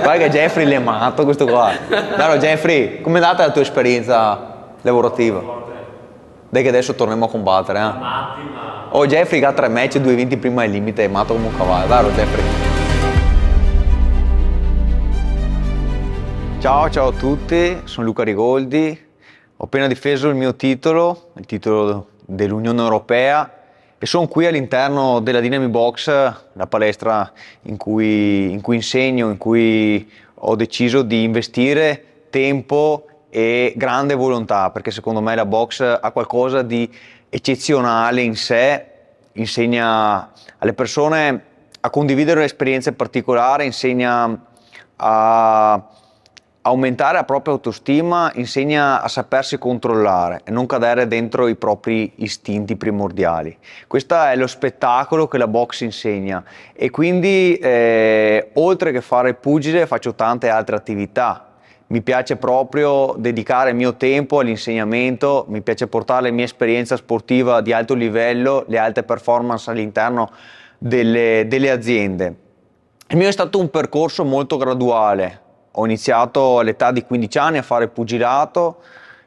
Guarda che Jeffrey l'è matto questo qua. Allora Jeffrey, come è andata la tua esperienza lavorativa? Dai che adesso torniamo a combattere, eh? Oh Jeffrey che ha tre match, e due vinti prima del limite, è matto come un cavallo. Vero Jeffrey? Ciao, ciao a tutti, sono Luca Rigoldi. Ho appena difeso il mio titolo, il titolo dell'Unione Europea e sono qui all'interno della Dynami Box, la palestra in cui, in cui insegno, in cui ho deciso di investire tempo e grande volontà, perché secondo me la box ha qualcosa di eccezionale in sé, insegna alle persone a condividere un'esperienza particolare, insegna a aumentare la propria autostima insegna a sapersi controllare e non cadere dentro i propri istinti primordiali. Questo è lo spettacolo che la box insegna e quindi eh, oltre che fare pugile faccio tante altre attività. Mi piace proprio dedicare il mio tempo all'insegnamento, mi piace portare la mia esperienza sportiva di alto livello, le alte performance all'interno delle, delle aziende. Il mio è stato un percorso molto graduale, ho iniziato all'età di 15 anni a fare pugilato,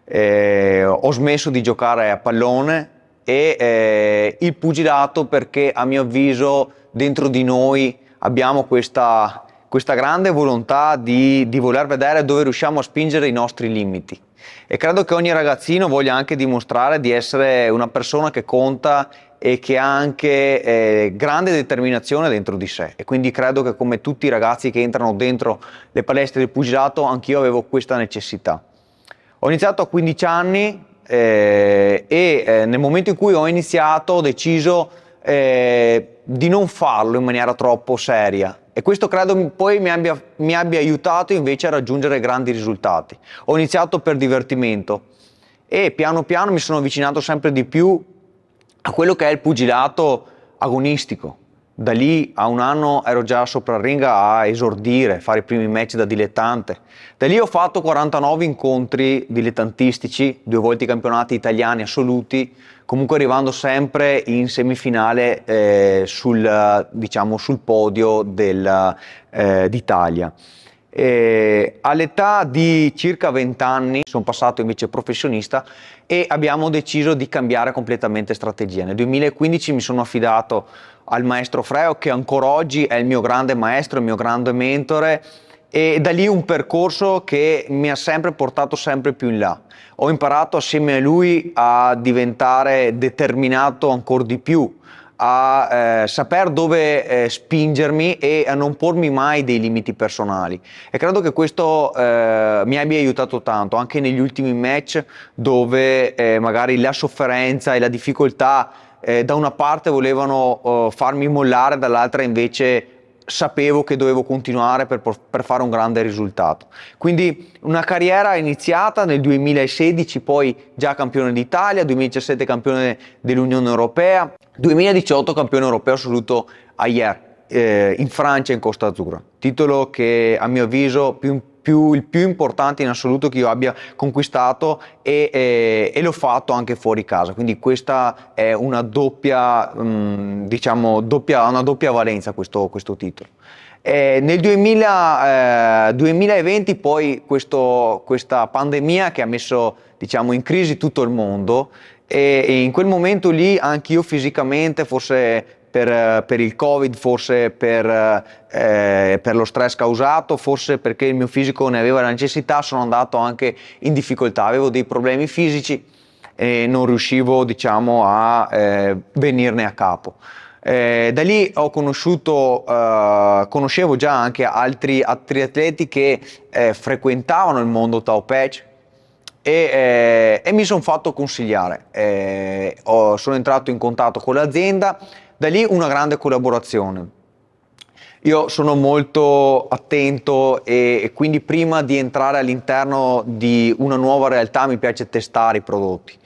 eh, ho smesso di giocare a pallone e eh, il pugilato perché a mio avviso dentro di noi abbiamo questa questa grande volontà di, di voler vedere dove riusciamo a spingere i nostri limiti. E credo che ogni ragazzino voglia anche dimostrare di essere una persona che conta e che ha anche eh, grande determinazione dentro di sé e quindi credo che come tutti i ragazzi che entrano dentro le palestre del pugilato anch'io avevo questa necessità. Ho iniziato a 15 anni eh, e eh, nel momento in cui ho iniziato ho deciso eh, di non farlo in maniera troppo seria. E questo credo poi mi abbia, mi abbia aiutato invece a raggiungere grandi risultati. Ho iniziato per divertimento e piano piano mi sono avvicinato sempre di più a quello che è il pugilato agonistico da lì a un anno ero già sopra il ring a esordire, fare i primi match da dilettante. Da lì ho fatto 49 incontri dilettantistici, due volte i campionati italiani assoluti, comunque arrivando sempre in semifinale eh, sul, diciamo, sul podio del, eh, d'Italia. Eh, all'età di circa 20 anni sono passato invece professionista e abbiamo deciso di cambiare completamente strategia. Nel 2015 mi sono affidato al maestro Freo che ancora oggi è il mio grande maestro, il mio grande mentore e da lì un percorso che mi ha sempre portato sempre più in là. Ho imparato assieme a lui a diventare determinato ancora di più, a eh, saper dove eh, spingermi e a non pormi mai dei limiti personali e credo che questo eh, mi abbia aiutato tanto anche negli ultimi match dove eh, magari la sofferenza e la difficoltà eh, da una parte volevano oh, farmi mollare dall'altra invece sapevo che dovevo continuare per, per, fare un grande risultato. Quindi una carriera iniziata nel 2016, poi già campione d'Italia, 2017 campione dell'Unione Europea, 2018 campione europeo assoluto a Yer, eh, in Francia in Costa Azzurra. Titolo che a mio avviso più importante più, il più importante in assoluto che io abbia conquistato e, e, e l'ho fatto anche fuori casa. Quindi questa è una doppia, mh, mm, diciamo, doppia, una doppia valenza questo, questo titolo. Eh, nel 2000, eh, 2020 poi questo, questa pandemia che ha messo diciamo, in crisi tutto il mondo e, e in quel momento lì anche io fisicamente forse per, eh, per il Covid, forse per, eh, eh, per, lo stress causato, forse perché il mio fisico ne aveva la necessità, sono andato anche in difficoltà, avevo dei problemi fisici e non riuscivo diciamo, a eh, venirne a capo. Eh, da lì ho conosciuto, eh, conoscevo già anche altri, altri atleti che eh, frequentavano il mondo Tao Patch e, eh, e mi sono fatto consigliare. Ho, sono entrato in contatto con l'azienda da lì una grande collaborazione. Io sono molto attento e, e quindi prima di entrare all'interno di una nuova realtà mi piace testare i prodotti.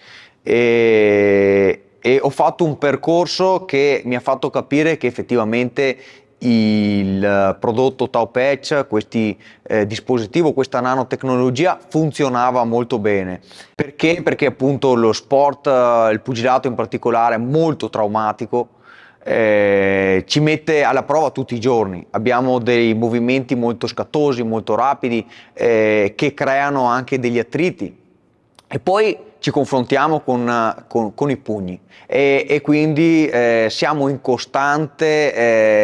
E, e ho fatto un percorso che mi ha fatto capire che effettivamente il prodotto Tau Patch, questi eh, dispositivo, questa nanotecnologia funzionava molto bene. Perché? Perché appunto lo sport, eh, il pugilato in particolare, è molto traumatico eh, ci mette alla prova tutti i giorni. Abbiamo dei movimenti molto scattosi, molto rapidi, eh, che creano anche degli attriti. E poi ci confrontiamo con, con, con i pugni e, e quindi eh, siamo in costante,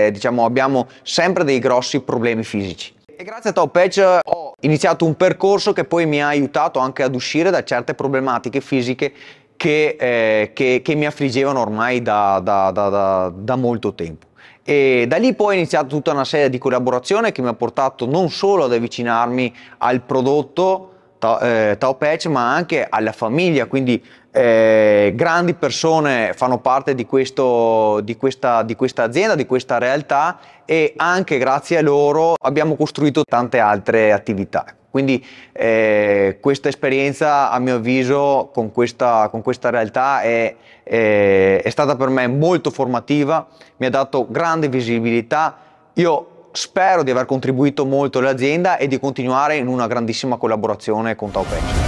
eh, diciamo, abbiamo sempre dei grossi problemi fisici. E grazie a Top Patch ho iniziato un percorso che poi mi ha aiutato anche ad uscire da certe problematiche fisiche che, eh, che, che mi affliggevano ormai da, da, da, da molto tempo. E da lì poi è iniziata tutta una serie di collaborazioni che mi ha portato non solo ad avvicinarmi al prodotto eh, Tao, eh, Patch, ma anche alla famiglia. Quindi eh, grandi persone fanno parte di, questo, di, questa, di, questa, azienda, di questa realtà e anche grazie a loro abbiamo costruito tante altre attività. Quindi eh, questa esperienza, a mio avviso, con questa, con questa realtà è, è, è stata per me molto formativa, mi ha dato grande visibilità. Io spero di aver contribuito molto all'azienda e di continuare in una grandissima collaborazione con Taupex.